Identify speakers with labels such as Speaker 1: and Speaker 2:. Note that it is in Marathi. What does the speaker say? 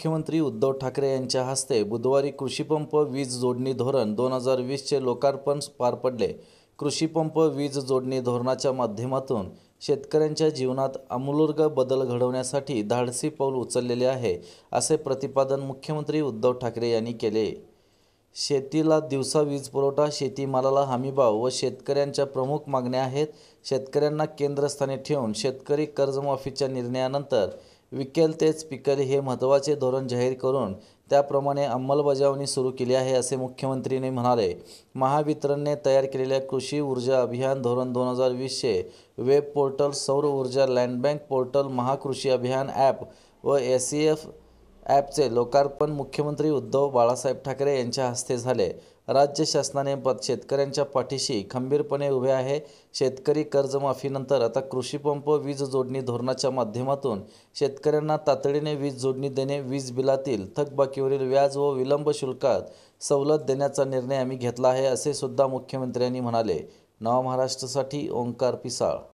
Speaker 1: मुख्यमंत्री उद्धव ठाकरे यांच्या हस्ते बुधवारी कृषीपंप वीज जोडणी धोरण दोन हजार वीसचे लोकार्पण पार पडले कृषीपंप वीज जोडणी धोरणाच्या माध्यमातून शेतकऱ्यांच्या जीवनात आमूलूर्ग बदल घडवण्यासाठी धाडसी पाऊल उचललेले आहे असे प्रतिपादन मुख्यमंत्री उद्धव ठाकरे यांनी केले शेतीला दिवसा वीज पुरवठा शेतीमालाला हमीभाव व शेतकऱ्यांच्या प्रमुख मागण्या आहेत शेतकऱ्यांना केंद्रस्थानी ठेवून शेतकरी कर्जमाफीच्या निर्णयानंतर विकेल तेच पिकल हे महत्त्वाचे धोरण जाहीर करून त्याप्रमाणे अंमलबजावणी सुरू केली आहे असे मुख्यमंत्रीने म्हणाले महावितरणने तयार केलेल्या कृषी ऊर्जा अभियान धोरण दोन हजार वीसचे वेब पोर्टल सौर ऊर्जा लँडबँक पोर्टल महाकृषी अभियान ॲप व एस सी एफ ॲपचे लोकार्पण मुख्यमंत्री उद्धव बाळासाहेब ठाकरे यांच्या हस्ते झाले राज्य शासनाने शेतकऱ्यांच्या पाठीशी खंबीरपणे उभे आहे शेतकरी कर्जमाफीनंतर आता कृषीपंप वीज जोडणी धोरणाच्या माध्यमातून शेतकऱ्यांना तातडीने वीज जोडणी देणे वीज बिलातील थकबाकीवरील व्याज व विलंब शुल्कात सवलत देण्याचा निर्णय आम्ही घेतला आहे असे सुद्धा मुख्यमंत्र्यांनी म्हणाले नवा महाराष्ट्रासाठी ओंकार पिसाळ